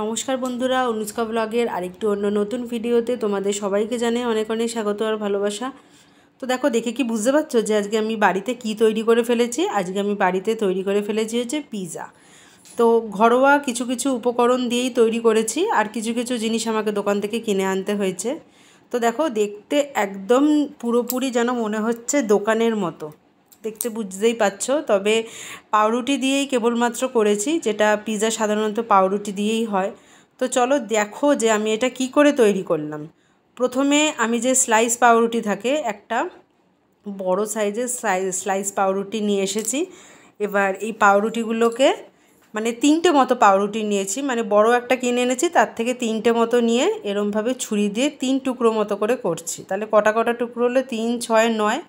নমস্কার বন্ধুরা অনুষ্কা ব্লগের আরেকটি অন্য নতুন ভিডিওতে তোমাদের সবাইকে জানে অনেক অনেক স্বাগত আর ভালোবাসা তো দেখো দেখে কি বুঝতে পারছো যে আজকে আমি বাড়িতে কি তৈরি করে ফেলেছি আজকে আমি বাড়িতে তৈরি করে ফেলেছি হচ্ছে পিজা তো ঘরোয়া কিছু কিছু উপকরণ দিয়েই তৈরি করেছি আর কিছু কিছু জিনিস আমাকে দোকান থেকে কিনে আনতে হয়েছে তো দেখো দেখতে একদম পুরোপুরি যেন মনে হচ্ছে দোকানের মতো দেখতে বুঝতেই পাচ্ছ তবে পাউরুটি দিয়েই কেবলমাত্র করেছি যেটা পিজা সাধারণত পাউরুটি দিয়েই হয় তো চলো দেখো যে আমি এটা কি করে তৈরি করলাম প্রথমে আমি যে স্লাইস পাউরুটি থাকে একটা বড় সাইজের স্লাইস পাউরুটি নিয়ে এসেছি এবার এই পাউরুটিগুলোকে মানে তিনটে মতো পাউরুটি নিয়েছি মানে বড় একটা কিনে এনেছি তার থেকে তিনটে মতো নিয়ে এরমভাবে ছুরি দিয়ে তিন টুকরো মতো করে করছি তাহলে কটা কটা টুকরো হলে তিন ছয় নয়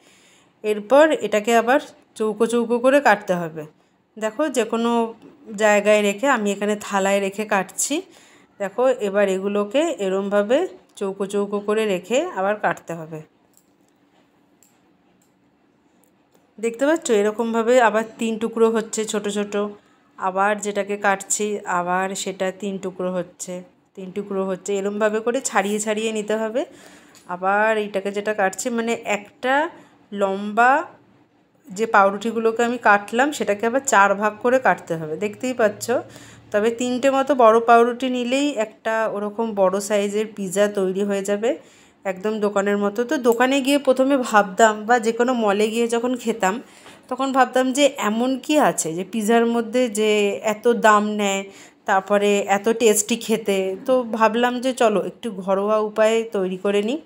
এরপর এটাকে আবার চৌকো চৌকো করে কাটতে হবে দেখো যে কোনো জায়গায় রেখে আমি এখানে থালায় রেখে কাটছি দেখো এবার এগুলোকে এরমভাবে চৌকো চৌকো করে রেখে আবার কাটতে হবে দেখতে পাচ্ছ এরকমভাবে আবার তিন টুকরো হচ্ছে ছোট ছোট আবার যেটাকে কাটছি আবার সেটা তিন টুকরো হচ্ছে তিন টুকরো হচ্ছে এরমভাবে করে ছাড়িয়ে ছাড়িয়ে নিতে হবে আবার এইটাকে যেটা কাটছি মানে একটা লম্বা যে পাউরুটিগুলোকে আমি কাটলাম সেটাকে আবার চার ভাগ করে কাটতে হবে দেখতেই পাচ্ছ তবে তিনটে মতো বড় পাউরুটি নিলেই একটা ওরকম বড় সাইজের পিজা তৈরি হয়ে যাবে একদম দোকানের মতো তো দোকানে গিয়ে প্রথমে ভাবতাম বা যে কোনো মলে গিয়ে যখন খেতাম তখন ভাবতাম যে এমন কি আছে যে পিজার মধ্যে যে এত দাম নেয় তারপরে এত টেস্টি খেতে তো ভাবলাম যে চলো একটু ঘরোয়া উপায়ে তৈরি করে নিই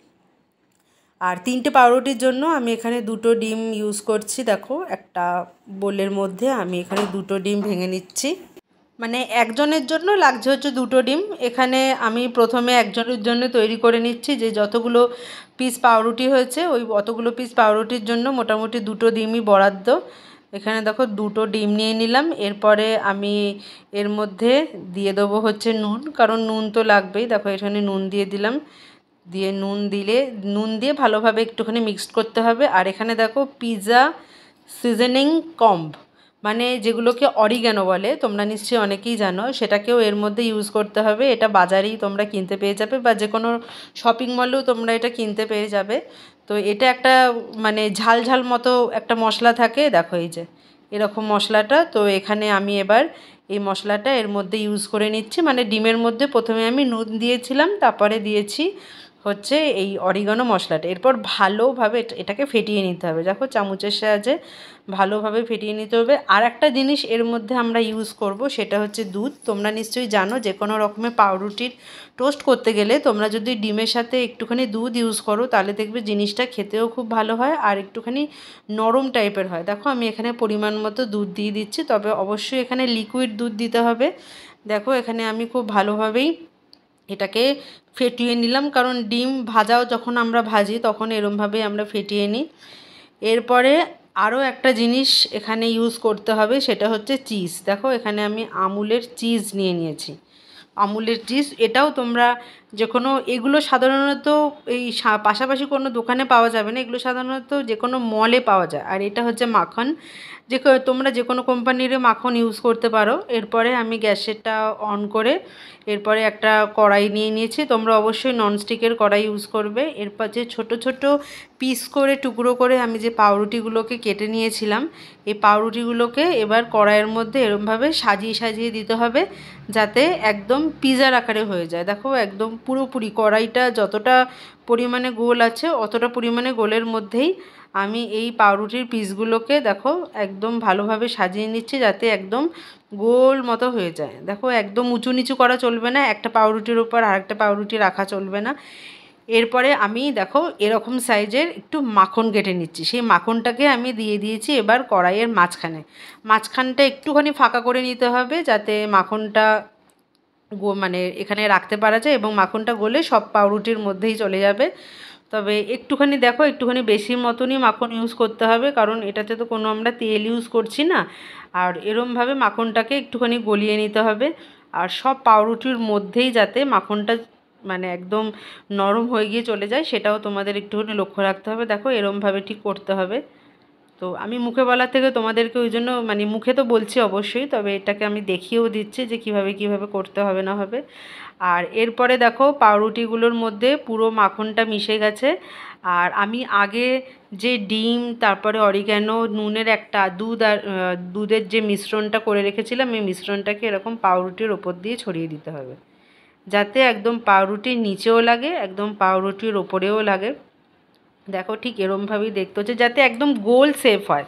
আর তিনটে পাউরুটির জন্য আমি এখানে দুটো ডিম ইউজ করছি দেখো একটা বোলের মধ্যে আমি এখানে দুটো ডিম ভেঙে নিচ্ছি মানে একজনের জন্য লাগছে হচ্ছে দুটো ডিম এখানে আমি প্রথমে একজনের জন্য তৈরি করে নিচ্ছি যে যতগুলো পিস পাউরুটি হয়েছে ওই অতগুলো পিস পাউরুটির জন্য মোটামুটি দুটো ডিমই বরাদ্দ এখানে দেখো দুটো ডিম নিয়ে নিলাম এরপরে আমি এর মধ্যে দিয়ে দেবো হচ্ছে নুন কারণ নুন তো লাগবেই দেখো এখানে নুন দিয়ে দিলাম দিয়ে নুন দিলে নুন দিয়ে ভালোভাবে একটুখানি মিক্সড করতে হবে আর এখানে দেখো পিৎজা সিজনিং কম্ব মানে যেগুলোকে অরিগেনো বলে তোমরা নিশ্চয়ই অনেকেই জানো সেটাকেও এর মধ্যে ইউজ করতে হবে এটা বাজারেই তোমরা কিনতে পেয়ে যাবে বা যে কোনো শপিং মলেও তোমরা এটা কিনতে পেয়ে যাবে তো এটা একটা মানে ঝাল ঝাল মতো একটা মশলা থাকে দেখো এই যে এরকম মশলাটা তো এখানে আমি এবার এই মশলাটা এর মধ্যে ইউজ করে নিচ্ছি মানে ডিমের মধ্যে প্রথমে আমি নুন দিয়েছিলাম তারপরে দিয়েছি হচ্ছে এই অরিগানো মশলাটা এরপর ভালোভাবে এটাকে ফেটিয়ে নিতে হবে দেখো চামচের সাহায্যে ভালোভাবে ফেটিয়ে নিতে হবে আর একটা জিনিস এর মধ্যে আমরা ইউজ করব সেটা হচ্ছে দুধ তোমরা নিশ্চয়ই জানো যে কোনো রকমের পাউরুটির টোস্ট করতে গেলে তোমরা যদি ডিমের সাথে একটুখানি দুধ ইউজ করো তাহলে দেখবে জিনিসটা খেতেও খুব ভালো হয় আর একটুখানি নরম টাইপের হয় দেখো আমি এখানে পরিমাণ মতো দুধ দিয়ে দিচ্ছি তবে অবশ্যই এখানে লিকুইড দুধ দিতে হবে দেখো এখানে আমি খুব ভালোভাবেই এটাকে ফেটিয়ে নিলাম কারণ ডিম ভাজাও যখন আমরা ভাজি তখন এরমভাবে আমরা ফেটিয়ে নিই এরপরে আরও একটা জিনিস এখানে ইউজ করতে হবে সেটা হচ্ছে চিজ দেখো এখানে আমি আমুলের চিজ নিয়ে নিয়েছি আমুলের চিজ এটাও তোমরা যে কোনো এগুলো সাধারণত এই পাশাপাশি কোনো দোকানে পাওয়া যাবে না এগুলো সাধারণত যে কোনো মলে পাওয়া যায় আর এটা হচ্ছে মাখন যে তোমরা যে কোনো কোম্পানির মাখন ইউজ করতে পারো এরপরে আমি গ্যাসেরটা অন করে এরপরে একটা কড়াই নিয়ে নিয়েছি তোমরা অবশ্যই ননস্টিকের কড়াই ইউজ করবে এরপর যে ছোট ছোট পিস করে টুকরো করে আমি যে পাউরুটিগুলোকে কেটে নিয়েছিলাম এই পাউরুটিগুলোকে এবার কড়াইয়ের মধ্যে এরমভাবে সাজিয়ে সাজিয়ে দিতে হবে যাতে একদম পিজার আকারে হয়ে যায় দেখো একদম পুরোপুরি কড়াইটা যতটা পরিমাণে গোল আছে অতটা পরিমাণে গোলের মধ্যেই আমি এই পাউরুটির পিসগুলোকে দেখো একদম ভালোভাবে সাজিয়ে নিচ্ছি যাতে একদম গোল মতো হয়ে যায় দেখো একদম উঁচু নিচু করা চলবে না একটা পাউরুটির উপর আরেকটা পাউরুটি রাখা চলবে না এরপরে আমি দেখো এরকম সাইজের একটু মাখন কেটে নিচ্ছি সেই মাখনটাকে আমি দিয়ে দিয়েছি এবার কড়াইয়ের মাঝখানে মাঝখানটা একটুখানি ফাঁকা করে নিতে হবে যাতে মাখনটা মানে এখানে রাখতে পারা যায় এবং মাখনটা গলে সব পাউরুটির মধ্যেই চলে যাবে তবে একটুখানি দেখো একটুখানি বেশি মতনই মাখন ইউজ করতে হবে কারণ এটাতে তো কোনো আমরা তেল ইউজ করছি না আর এরমভাবে মাখনটাকে একটুখানি গলিয়ে নিতে হবে আর সব পাউরুটির মধ্যেই যাতে মাখনটা মানে একদম নরম হয়ে গিয়ে চলে যায় সেটাও তোমাদের একটুখানি লক্ষ্য রাখতে হবে দেখো এরমভাবে ঠিক করতে হবে তো আমি মুখে বলার থেকে তোমাদেরকে ওই জন্য মানে মুখে তো বলছি অবশ্যই তবে এটাকে আমি দেখিয়েও দিচ্ছি যে কিভাবে কিভাবে করতে হবে না হবে আর এরপরে দেখো পাউরুটিগুলোর মধ্যে পুরো মাখনটা মিশে গেছে আর আমি আগে যে ডিম তারপরে অরিগ্যানো নুনের একটা দুধ আর দুধের যে মিশ্রণটা করে রেখেছিলাম এই মিশ্রণটাকে এরকম পাউরুটির ওপর দিয়ে ছড়িয়ে দিতে হবে যাতে একদম পাউরুটির নিচেও লাগে একদম পাউরুটির ওপরেও লাগে দেখো ঠিক এরমভাবেই দেখতে হচ্ছে যাতে একদম গোল শেপ হয়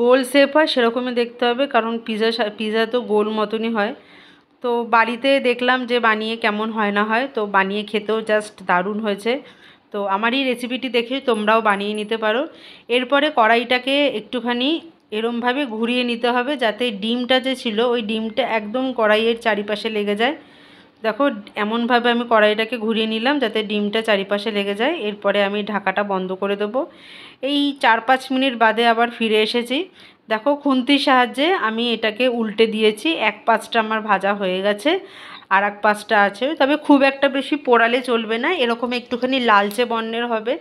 গোল শেপ হয় সেরকমই দেখতে হবে কারণ পিজা পিজা তো গোল মতনই হয় তো বাড়িতে দেখলাম যে বানিয়ে কেমন হয় না হয় তো বানিয়ে খেতেও জাস্ট দারুণ হয়েছে তো আমার এই রেসিপিটি দেখে তোমরাও বানিয়ে নিতে পারো এরপরে কড়াইটাকে একটুখানি এরমভাবে ঘুরিয়ে নিতে হবে যাতে ডিমটা যে ছিল ওই ডিমটা একদম কড়াইয়ের চারিপাশে লেগে যায় দেখো এমনভাবে আমি কড়াইটাকে ঘুরিয়ে নিলাম যাতে ডিমটা চারিপাশে লেগে যায় এরপরে আমি ঢাকাটা বন্ধ করে দেব এই চার পাঁচ মিনিট বাদে আবার ফিরে এসেছি দেখো খুন্তির সাহায্যে আমি এটাকে উল্টে দিয়েছি এক পাঁচটা আমার ভাজা হয়ে গেছে আর এক পাঁচটা আছে তবে খুব একটা বেশি পোড়ালে চলবে না এরকম একটুখানি লালচে বর্ণের হবে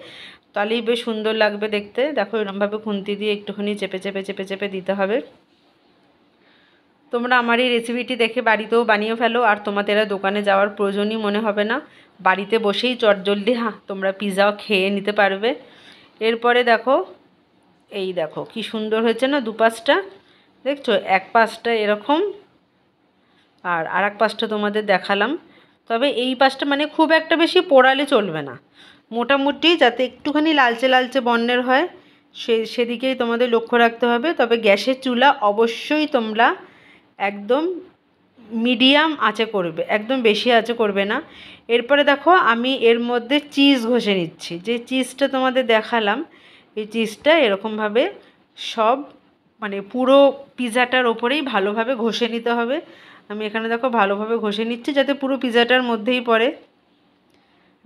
তাহলেই বেশ সুন্দর লাগবে দেখতে দেখো এরমভাবে খুন্তি দিয়ে একটুখানি চেপে চেপে চেপে চেপে দিতে হবে তোমরা আমার এই রেসিপিটি দেখে বাড়িতেও বানিয়ে ফেলো আর তোমাদের দোকানে যাওয়ার প্রয়োজনই মনে হবে না বাড়িতে বসেই চটজলদি হ্যাঁ তোমরা পিৎজাও খেয়ে নিতে পারবে এরপরে দেখো এই দেখো কি সুন্দর হয়েছে না দুপাশটা দেখছো এক পাশটা এরকম আর আর এক পাশটা তোমাদের দেখালাম তবে এই পাশটা মানে খুব একটা বেশি পোড়ালে চলবে না মোটামুটি যাতে একটুখানি লালচে লালচে বর্ণের হয় সে সেদিকেই তোমাদের লক্ষ্য রাখতে হবে তবে গ্যাসের চুলা অবশ্যই তোমরা একদম মিডিয়াম আঁচে করবে একদম বেশি আঁচে করবে না এরপরে দেখো আমি এর মধ্যে চিজ ঘষে নিচ্ছি যে চিজটা তোমাদের দেখালাম এই চিজটা এরকমভাবে সব মানে পুরো পিজাটার ওপরেই ভালোভাবে ঘষে নিতে হবে আমি এখানে দেখো ভালোভাবে ঘষে নিচ্ছি যাতে পুরো পিজাটার মধ্যেই পড়ে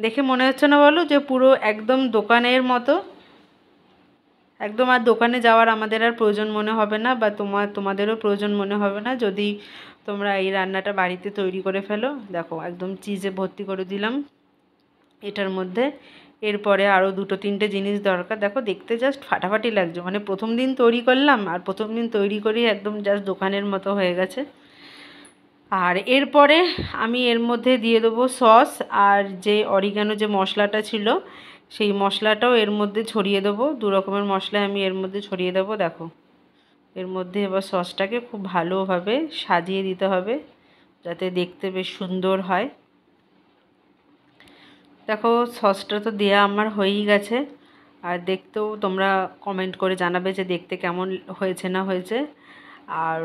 দেখে মনে হচ্ছে না বলো যে পুরো একদম দোকানের মতো একদম আর দোকানে যাওয়ার আমাদের আর প্রয়োজন মনে হবে না বা তোমার তোমাদেরও প্রয়োজন মনে হবে না যদি তোমরা এই রান্নাটা বাড়িতে তৈরি করে ফেলো দেখো একদম চিজে ভর্তি করে দিলাম এটার মধ্যে এরপরে আরও দুটো তিনটে জিনিস দরকার দেখো দেখতে জাস্ট ফাটাফাটি লাগছে মানে প্রথম দিন তৈরি করলাম আর প্রথম দিন তৈরি করেই একদম জাস্ট দোকানের মতো হয়ে গেছে আর এরপরে আমি এর মধ্যে দিয়ে দেবো সস আর যে অরিগানো যে মশলাটা ছিল সেই মশলাটাও এর মধ্যে ছড়িয়ে দেবো দু রকমের মশলা আমি এর মধ্যে ছড়িয়ে দেবো দেখো এর মধ্যে এবার সসটাকে খুব ভালোভাবে সাজিয়ে দিতে হবে যাতে দেখতে বেশ সুন্দর হয় দেখো সসটা তো দেয়া আমার হয়েই গেছে আর দেখতেও তোমরা কমেন্ট করে জানাবে যে দেখতে কেমন হয়েছে না হয়েছে আর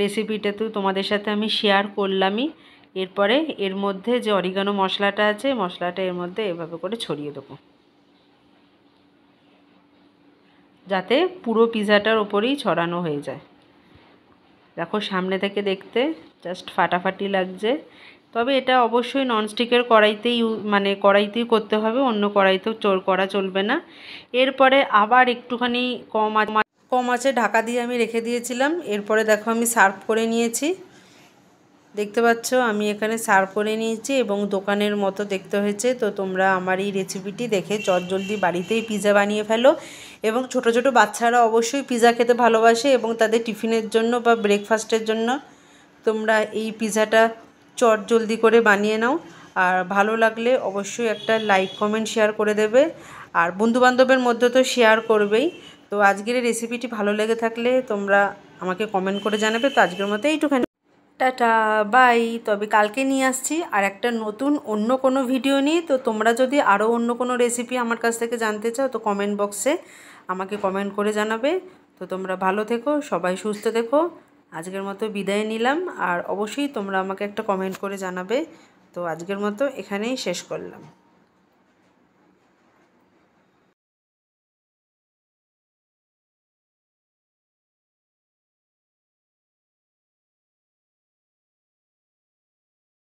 রেসিপিটা তো তোমাদের সাথে আমি শেয়ার করলামই এরপরে এর মধ্যে যে অরিগানো মশলাটা আছে মশলাটা এর মধ্যে এভাবে করে ছড়িয়ে দেবো যাতে পুরো পিজাটার ওপরেই ছড়ানো হয়ে যায় দেখো সামনে থেকে দেখতে জাস্ট ফাটাফাটি লাগছে তবে এটা অবশ্যই ননস্টিকের কড়াইতেই মানে কড়াইতেই করতে হবে অন্য কড়াইতেও চোর করা চলবে না এরপরে আবার একটুখানি কম কম আছে ঢাকা দিয়ে আমি রেখে দিয়েছিলাম এরপরে দেখো আমি সার্ভ করে নিয়েছি দেখতে পাচ্ছ আমি এখানে সার করে নিয়েছি এবং দোকানের মতো দেখতে হয়েছে তো তোমরা আমার এই রেসিপিটি দেখে চটজলদি বাড়িতেই পিজা বানিয়ে ফেলো এবং ছোট ছোট বাচ্চারা অবশ্যই পিজা খেতে ভালোবাসে এবং তাদের টিফিনের জন্য বা ব্রেকফাস্টের জন্য তোমরা এই পিজাটা চটজলদি করে বানিয়ে নাও আর ভালো লাগলে অবশ্যই একটা লাইক কমেন্ট শেয়ার করে দেবে আর বন্ধুবান্ধবের মধ্যে তো শেয়ার করবেই তো আজকের রেসিপিটি ভালো লেগে থাকলে তোমরা আমাকে কমেন্ট করে জানাবে তো আজকের মতো এইটুখানি টাটা বাই তবে কালকে নিয়ে আসছি আর একটা নতুন অন্য কোনো ভিডিও নিই তো তোমরা যদি আরও অন্য কোনো রেসিপি আমার কাছ থেকে জানতে চাও তো কমেন্ট বক্সে আমাকে কমেন্ট করে জানাবে তো তোমরা ভালো থেকো সবাই সুস্থ থেকো আজকের মতো বিদায় নিলাম আর অবশ্যই তোমরা আমাকে একটা কমেন্ট করে জানাবে তো আজকের মতো এখানেই শেষ করলাম